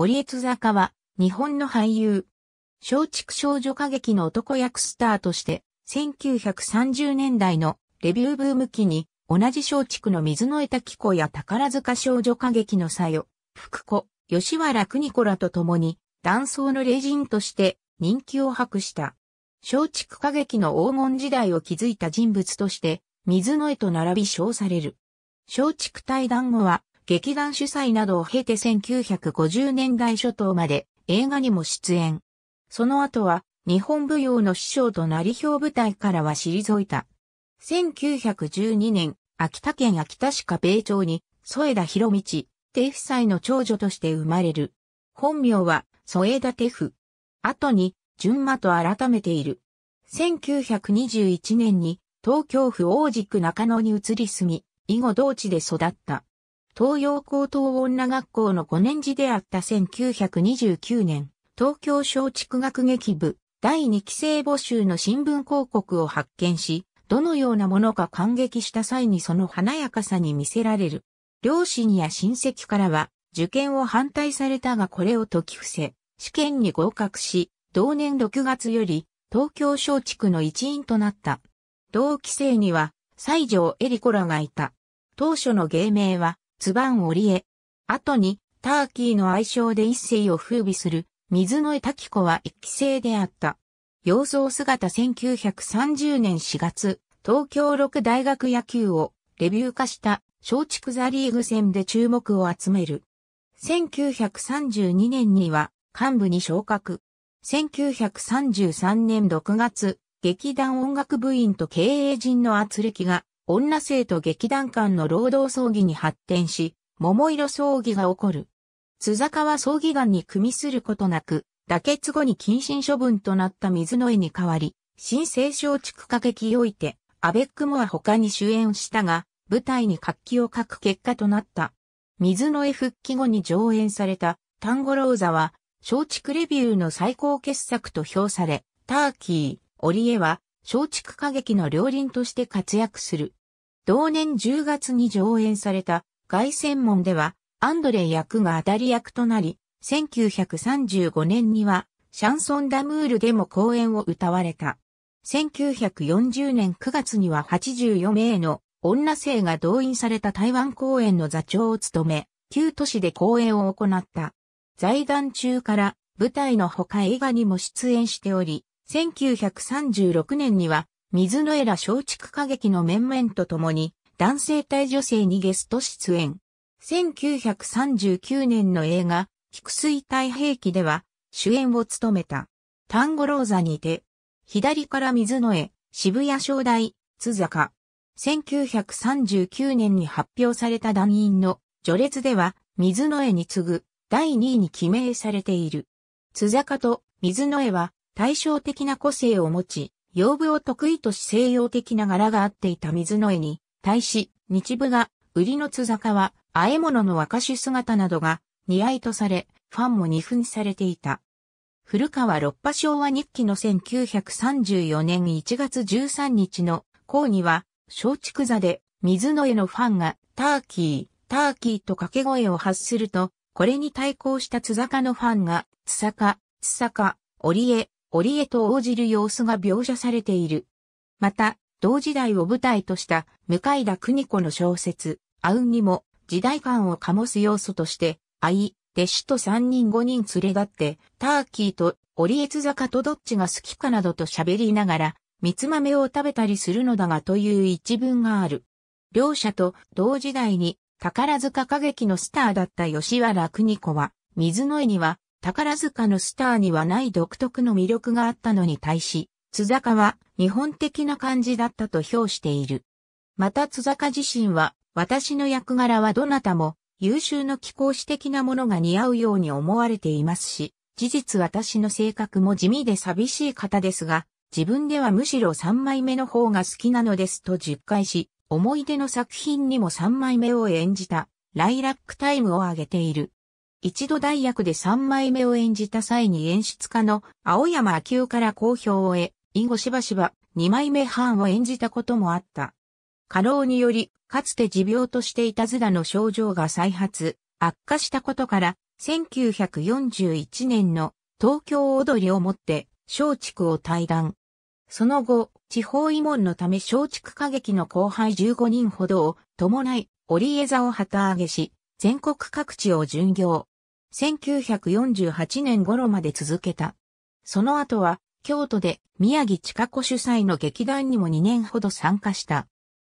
折越坂は、日本の俳優。松竹少女歌劇の男役スターとして、1930年代のレビューブーム期に、同じ松竹の水の枝た紀子や宝塚少女歌劇のさよ、福子、吉原邦子らと共に、断層の霊人として人気を博した。松竹歌劇の黄金時代を築いた人物として、水の絵と並び称される。松竹対談後は、劇団主催などを経て1950年代初頭まで映画にも出演。その後は日本舞踊の師匠となり表舞台からは退いた。1912年、秋田県秋田市壁米町に、添田博道、手夫妻の長女として生まれる。本名は、添田手夫。後に、純馬と改めている。1921年に、東京府王子区中野に移り住み、以後同地で育った。東洋高等女学校の5年次であった1929年、東京小畜学劇部第2期生募集の新聞広告を発見し、どのようなものか感激した際にその華やかさに見せられる。両親や親戚からは受験を反対されたがこれを解き伏せ、試験に合格し、同年6月より東京小畜の一員となった。同期生には西条エリコらがいた。当初の芸名はツバンオリエ。後に、ターキーの愛称で一世を風靡する、水野江滝子は一期生であった。様相姿1930年4月、東京六大学野球をレビュー化した松竹ザリーグ戦で注目を集める。1932年には幹部に昇格。1933年6月、劇団音楽部員と経営陣の圧力が女性と劇団間の労働葬儀に発展し、桃色葬儀が起こる。津坂は葬儀岩に組みすることなく、妥結後に謹慎処分となった水の絵に代わり、新生小畜歌劇おいて、アベックもは他に主演したが、舞台に活気を欠く結果となった。水の絵復帰後に上演された、ンゴローザは、松竹レビューの最高傑作と評され、ターキー、オリエは、松竹歌劇の両輪として活躍する。同年10月に上演された外戦門では、アンドレ役が当たり役となり、1935年には、シャンソン・ダムールでも公演を歌われた。1940年9月には84名の女性が動員された台湾公演の座長を務め、旧都市で公演を行った。財団中から舞台のほか映画にも出演しており、1936年には水のエラ松竹歌劇の面々と共に、男性対女性にゲスト出演。1939年の映画、菊水太平記では、主演を務めた。単語ローザにて、左から水の絵、渋谷正大、津坂。1939年に発表された団員の序列では、水の絵に次ぐ第2位に記名されている。津坂と水の絵は対照的な個性を持ち、洋部を得意とし西洋的な柄が合っていた水の絵に、対し、日部が、売りの津坂は、和え物の若手姿などが、似合いとされ、ファンも二分されていた。古川六波昭和日記の1934年1月13日の項には、松竹座で水の絵のファンがターキー、ターキーと掛け声を発すると、これに対抗した津坂のファンが、津坂、津坂、織江、折江と応じる様子が描写されている。また、同時代を舞台とした向田邦子の小説、アウンにも時代感を醸す要素として、愛、弟子と三人五人連れ立って、ターキーと折津坂とどっちが好きかなどと喋りながら、三つ豆を食べたりするのだがという一文がある。両者と同時代に宝塚歌劇のスターだった吉原邦子は、水の絵には宝塚のスターにはない独特の魅力があったのに対し、津坂は日本的な感じだったと評している。また津坂自身は、私の役柄はどなたも優秀の気候史的なものが似合うように思われていますし、事実私の性格も地味で寂しい方ですが、自分ではむしろ3枚目の方が好きなのですと実感し、思い出の作品にも3枚目を演じた、ライラックタイムを挙げている。一度大役で三枚目を演じた際に演出家の青山秋夫から好評を得、以後しばしば二枚目半を演じたこともあった。過労により、かつて持病としていたずらの症状が再発、悪化したことから、1941年の東京踊りをもって松竹を退団。その後、地方慰問のため松竹歌劇の後輩15人ほどを伴い、折江座を旗揚げし、全国各地を巡業。1948年頃まで続けた。その後は、京都で宮城千佳子主催の劇団にも2年ほど参加した。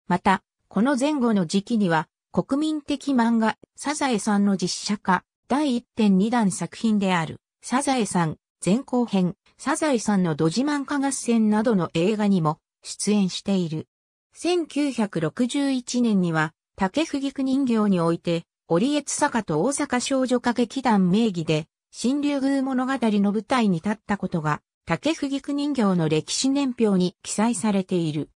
また、この前後の時期には、国民的漫画、サザエさんの実写化、第1.2弾作品である、サザエさん、前後編、サザエさんのドジマン化合戦などの映画にも出演している。1961年には、竹藤菊人形において、折越坂と大阪少女歌劇団名義で、新竜宮物語の舞台に立ったことが、竹藤菊人形の歴史年表に記載されている。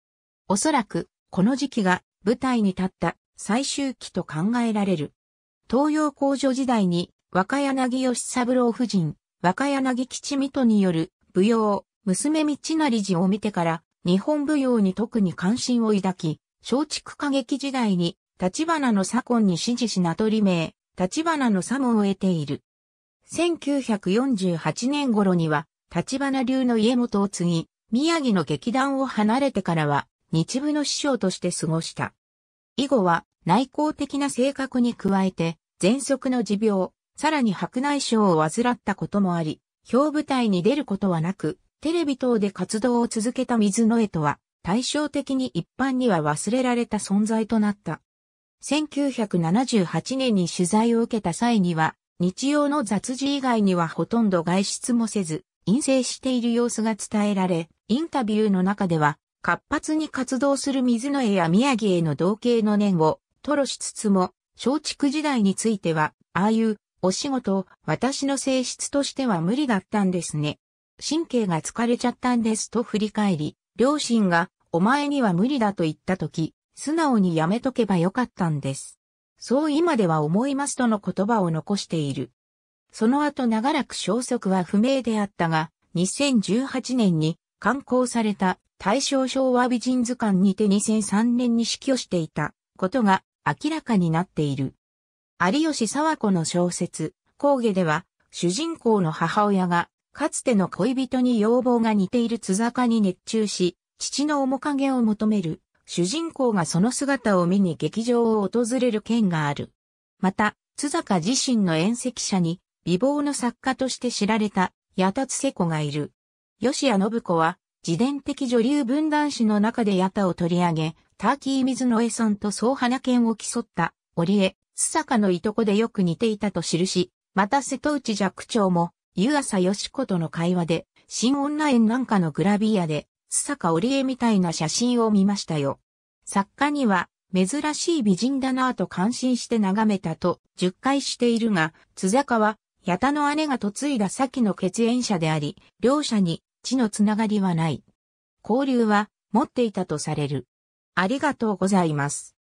おそらく、この時期が舞台に立った最終期と考えられる。東洋工女時代に若柳義三郎夫人、若柳吉水戸による舞踊、娘道成寺を見てから日本舞踊に特に関心を抱き、松竹歌劇時代に立花の左近に指示し名取名、立花の左門を得ている。1948年頃には、立花流の家元を継ぎ、宮城の劇団を離れてからは、日部の師匠として過ごした。以後は、内向的な性格に加えて、喘息の持病、さらに白内障を患ったこともあり、表舞台に出ることはなく、テレビ等で活動を続けた水野絵とは、対照的に一般には忘れられた存在となった。1978年に取材を受けた際には、日曜の雑事以外にはほとんど外出もせず、陰性している様子が伝えられ、インタビューの中では、活発に活動する水野絵や宮城への同型の念を、吐露しつつも、松竹時代については、ああいうお仕事、私の性質としては無理だったんですね。神経が疲れちゃったんですと振り返り、両親がお前には無理だと言った時、素直にやめとけばよかったんです。そう今では思いますとの言葉を残している。その後長らく消息は不明であったが、2018年に刊行された大正昭和美人図鑑にて2003年に死去していたことが明らかになっている。有吉沢子の小説、講下では、主人公の母親が、かつての恋人に要望が似ている津坂に熱中し、父の面影を求める主人公がその姿を見に劇場を訪れる件がある。また、津坂自身の演跡者に、美貌の作家として知られた、矢田瀬子がいる。吉谷信子は、自伝的女流文壇史の中で矢田を取り上げ、ターキー水野江さんと総花剣を競った、織江、津坂のいとこでよく似ていたと記し、また瀬戸内寂聴も、湯浅義子との会話で、新女園なんかのグラビアで、須坂織江みたいな写真を見ましたよ。作家には、珍しい美人だなぁと感心して眺めたと、10回しているが、津坂は、八田の姉が嫁いだ先の血縁者であり、両者に血のつながりはない。交流は持っていたとされる。ありがとうございます。